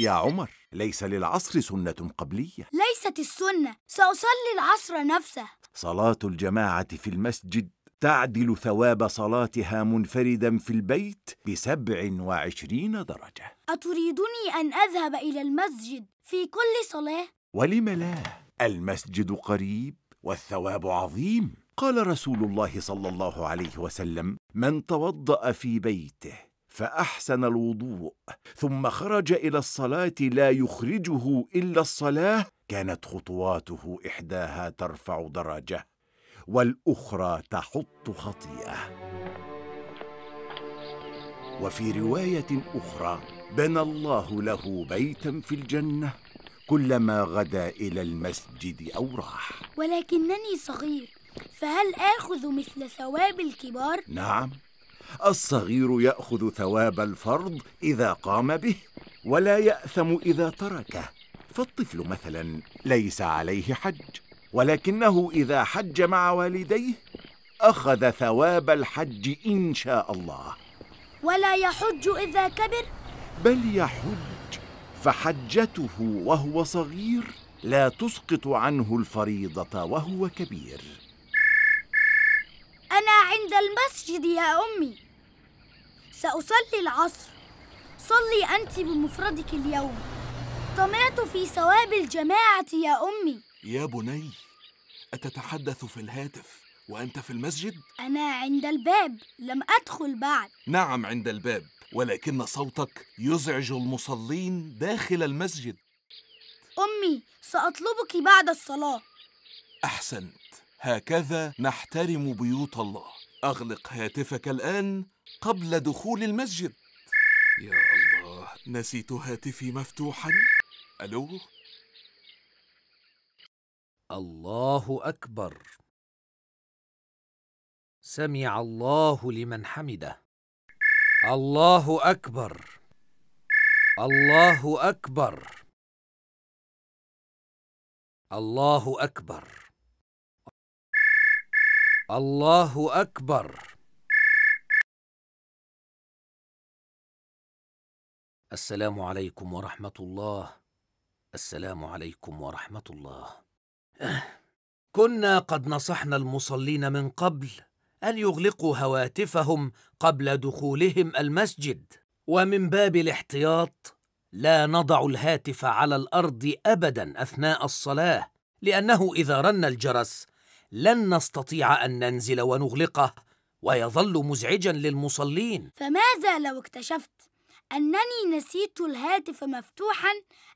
يا عمر ليس للعصر سنة قبلية ليست السنة سأصلي العصر نفسه صلاة الجماعة في المسجد تعدل ثواب صلاتها منفردا في البيت بسبع وعشرين درجة أتريدني أن أذهب إلى المسجد في كل صلاة؟ ولم لا؟ المسجد قريب والثواب عظيم قال رسول الله صلى الله عليه وسلم من توضأ في بيته فاحسن الوضوء ثم خرج الى الصلاه لا يخرجه الا الصلاه كانت خطواته احداها ترفع درجه والاخرى تحط خطيئه وفي روايه اخرى بنى الله له بيتا في الجنه كلما غدا الى المسجد او راح ولكنني صغير فهل اخذ مثل ثواب الكبار نعم الصغير ياخذ ثواب الفرض اذا قام به ولا ياثم اذا تركه فالطفل مثلا ليس عليه حج ولكنه اذا حج مع والديه اخذ ثواب الحج ان شاء الله ولا يحج اذا كبر بل يحج فحجته وهو صغير لا تسقط عنه الفريضه وهو كبير عند المسجد يا أمي سأصلي العصر صلي أنت بمفردك اليوم طمعت في ثواب الجماعة يا أمي يا بني أتتحدث في الهاتف وأنت في المسجد؟ أنا عند الباب لم أدخل بعد نعم عند الباب ولكن صوتك يزعج المصلين داخل المسجد أمي سأطلبك بعد الصلاة أحسنت هكذا نحترم بيوت الله أغلق هاتفك الآن قبل دخول المسجد يا الله نسيت هاتفي مفتوحا ألو الله أكبر سمع الله لمن حمده الله أكبر الله أكبر الله أكبر الله أكبر السلام عليكم ورحمة الله السلام عليكم ورحمة الله كنا قد نصحنا المصلين من قبل أن يغلقوا هواتفهم قبل دخولهم المسجد ومن باب الاحتياط لا نضع الهاتف على الأرض أبدا أثناء الصلاة لأنه إذا رن الجرس لن نستطيع أن ننزل ونغلقه ويظل مزعجا للمصلين فماذا لو اكتشفت أنني نسيت الهاتف مفتوحا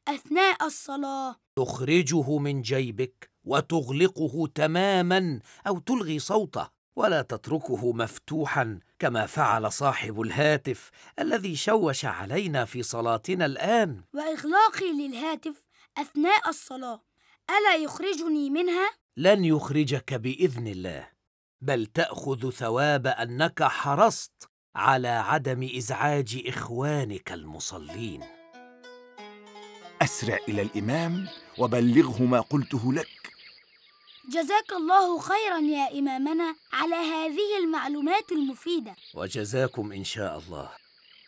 أثناء الصلاة تخرجه من جيبك وتغلقه تماما أو تلغي صوته ولا تتركه مفتوحا كما فعل صاحب الهاتف الذي شوش علينا في صلاتنا الآن وإغلاقي للهاتف أثناء الصلاة ألا يخرجني منها؟ لن يخرجك باذن الله بل تاخذ ثواب انك حرصت على عدم ازعاج اخوانك المصلين اسرع الى الامام وبلغه ما قلته لك جزاك الله خيرا يا امامنا على هذه المعلومات المفيده وجزاكم ان شاء الله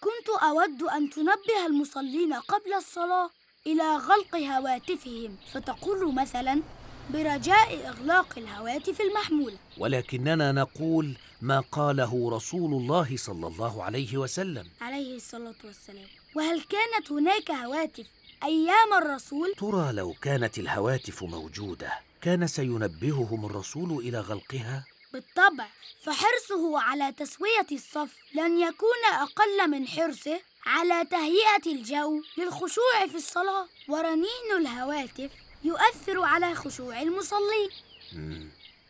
كنت اود ان تنبه المصلين قبل الصلاه الى غلق هواتفهم فتقول مثلا برجاء إغلاق الهواتف المحمولة ولكننا نقول ما قاله رسول الله صلى الله عليه وسلم عليه الصلاة والسلام وهل كانت هناك هواتف أيام الرسول؟ ترى لو كانت الهواتف موجودة كان سينبههم الرسول إلى غلقها؟ بالطبع فحرصه على تسوية الصف لن يكون أقل من حرصه على تهيئة الجو للخشوع في الصلاة ورنين الهواتف يؤثر على خشوع المصلي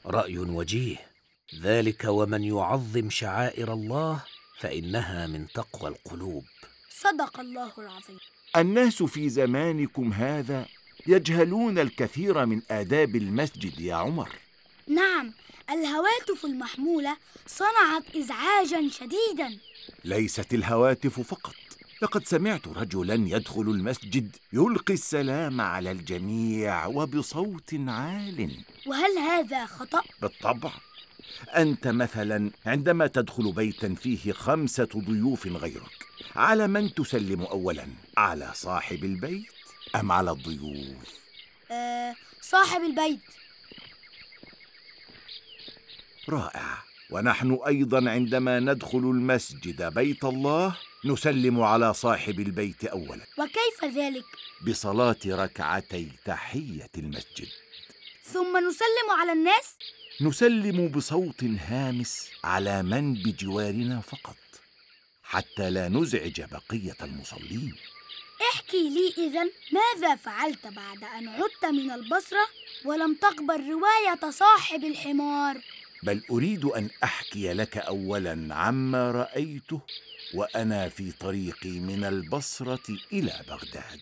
رأي وجيه ذلك ومن يعظم شعائر الله فإنها من تقوى القلوب صدق الله العظيم الناس في زمانكم هذا يجهلون الكثير من آداب المسجد يا عمر نعم الهواتف المحمولة صنعت إزعاجا شديدا ليست الهواتف فقط لقد سمعت رجلا يدخل المسجد يلقي السلام على الجميع وبصوت عال وهل هذا خطأ؟ بالطبع أنت مثلا عندما تدخل بيتا فيه خمسة ضيوف غيرك على من تسلم أولا؟ على صاحب البيت أم على الضيوف؟ أه صاحب البيت رائع ونحن أيضا عندما ندخل المسجد بيت الله نسلم على صاحب البيت أولا وكيف ذلك؟ بصلاة ركعتي تحية المسجد ثم نسلم على الناس؟ نسلم بصوت هامس على من بجوارنا فقط حتى لا نزعج بقية المصلين احكي لي إذا ماذا فعلت بعد أن عدت من البصرة ولم تقبل رواية صاحب الحمار؟ بل أريد أن أحكي لك أولا عما رأيته وأنا في طريقي من البصرة إلى بغداد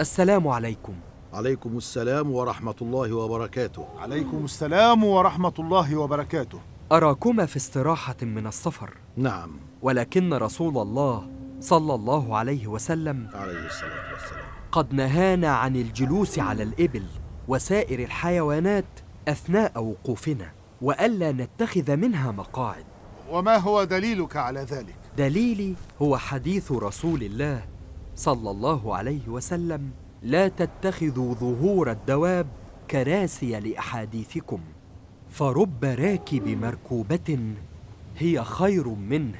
السلام عليكم عليكم السلام ورحمة الله وبركاته عليكم السلام ورحمة الله وبركاته أراكما في استراحة من السفر نعم ولكن رسول الله صلى الله عليه وسلم عليه الصلاة والسلام قد نهانا عن الجلوس على الإبل وسائر الحيوانات أثناء وقوفنا وألا نتخذ منها مقاعد وما هو دليلك على ذلك؟ دليلي هو حديث رسول الله صلى الله عليه وسلم لا تتخذوا ظهور الدواب كراسي لأحاديثكم فرب راكب مركوبة هي خير منه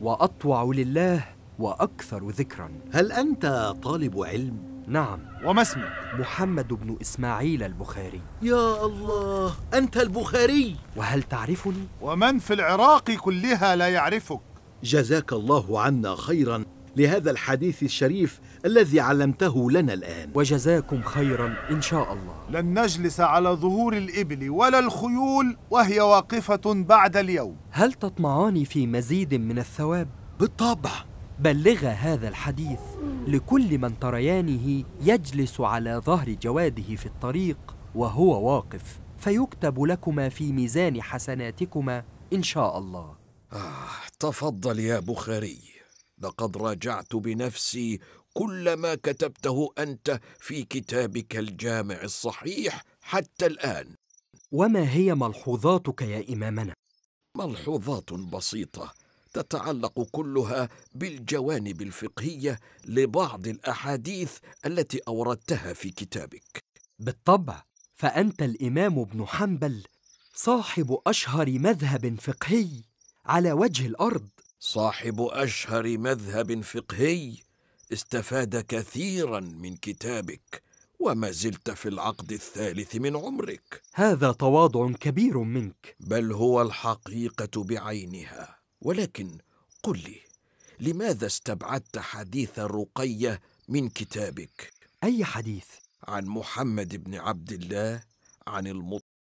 وأطوع لله وأكثر ذكرا هل أنت طالب علم؟ نعم وما اسمك؟ محمد بن إسماعيل البخاري يا الله أنت البخاري وهل تعرفني؟ ومن في العراق كلها لا يعرفك جزاك الله عنا خيرا لهذا الحديث الشريف الذي علمته لنا الآن وجزاكم خيرا إن شاء الله لن نجلس على ظهور الإبل ولا الخيول وهي واقفة بعد اليوم هل تطمعان في مزيد من الثواب؟ بالطبع بلغ هذا الحديث لكل من تريانه يجلس على ظهر جواده في الطريق وهو واقف فيكتب لكما في ميزان حسناتكما إن شاء الله آه تفضل يا بخاري لقد راجعت بنفسي كل ما كتبته انت في كتابك الجامع الصحيح حتى الان وما هي ملحوظاتك يا امامنا ملحوظات بسيطه تتعلق كلها بالجوانب الفقهيه لبعض الاحاديث التي اوردتها في كتابك بالطبع فانت الامام ابن حنبل صاحب اشهر مذهب فقهي على وجه الارض صاحب اشهر مذهب فقهي استفاد كثيرا من كتابك وما زلت في العقد الثالث من عمرك هذا تواضع كبير منك بل هو الحقيقه بعينها ولكن قل لي لماذا استبعدت حديث الرقيه من كتابك اي حديث عن محمد بن عبد الله عن المطلق